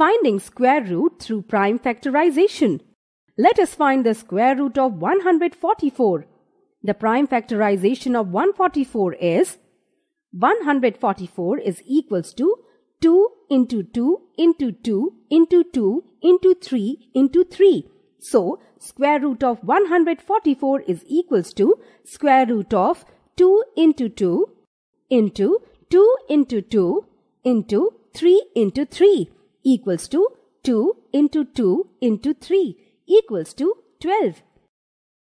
finding square root through prime factorization. Let us find the square root of 144. The prime factorization of 144 is 144 is equals to 2 into 2 into 2 into 2 into 3 into 3. So, square root of 144 is equals to square root of 2 into 2 into 2 into 2 into 3 into 3 equals to 2 into 2 into 3 equals to 12